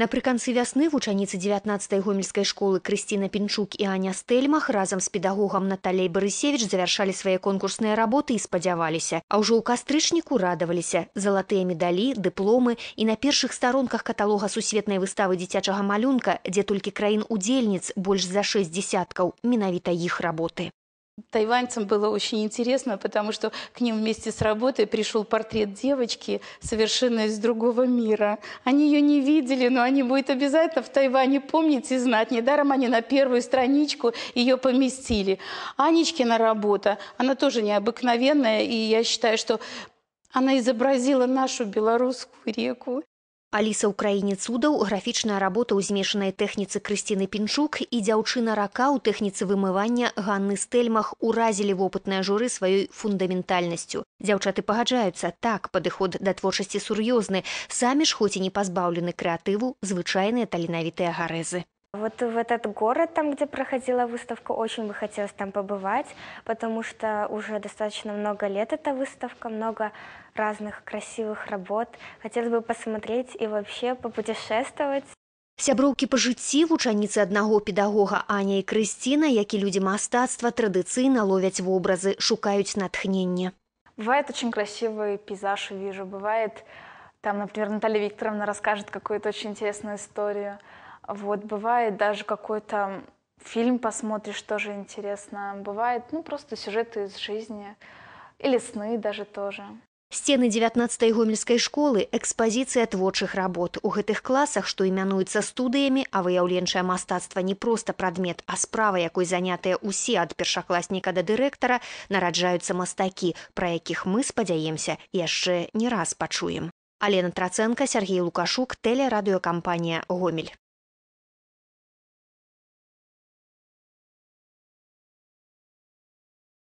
Напрыканцы вясны вучаніцы 19 гомельской школы Крысціна Пінчук і Аня Стельмах, разам з педагогам Наталей Барысевіч завяршалі свае конкурсныя работы і спадзяваліся, а ўжо ў кастрычніку радаваліся залатыя медалі, дыпломы і на першых старонках каталога сусветнай выставы дзіцячага малюнка, дзе толькі краін удзельніц больш за шэсць дзесяткаў менавіта іх работы. Тайваньцам было очень интересно, потому что к ним вместе с работой пришел портрет девочки совершенно из другого мира. Они ее не видели, но они будут обязательно в Тайване помнить и знать. Недаром они на первую страничку ее поместили. Анечкина работа, она тоже необыкновенная, и я считаю, что она изобразила нашу белорусскую реку. Аліса ўкраіне цудаў, графічная работа ў змешанай тэхніцы Крысціны Пінчук і дзяўчына рака ў тэхніцы вымывання Ганны Стэльмах уразілі вопытныя журы сваёй фундаментальнасцю. Дзяўчаты пагаджаюцца так, падыход да творчасці сур'ёзны, самі ж хоць і не пазбаўлены крэатыву, звычайныя таленавітыя гарэзы. Вот в этот город, там, где проходила выставка, очень бы хотелось там побывать, потому что уже достаточно много лет эта выставка, много разных красивых работ. Хотелось бы посмотреть и вообще попутешествовать. Сяброўкі па жыцці вучаніцы аднаго педагога Аня і Крысціна, які людзі мастацтва традыцыйна ловяць вобразы, шукаюць натхнення. Бывает очень красивый пейзаж вижу, бывает там, например, Наталья Викторовна расскажет какую-то очень интересную историю. Вот, бывает даже какой-то фильм посмотришь, тоже интересно. Бывает, ну, просто сюжеты из жизни или сны даже тоже. Сцены 19 гомельской школы экспазіцыя творчых работ. У гэтых класах, што імянуюцца студыямі, а выяўленчае мастацтва не проста прадмет, а справа, якой занятыя ўсе ад першакласніка да дырэктара, нараджаюцца мастакі, пра якіх мы спадзяемся, яшчэ не раз пачуем. Алена Трацэнка, Сергей Лукашук, тэлерадыёкампанія Гомель.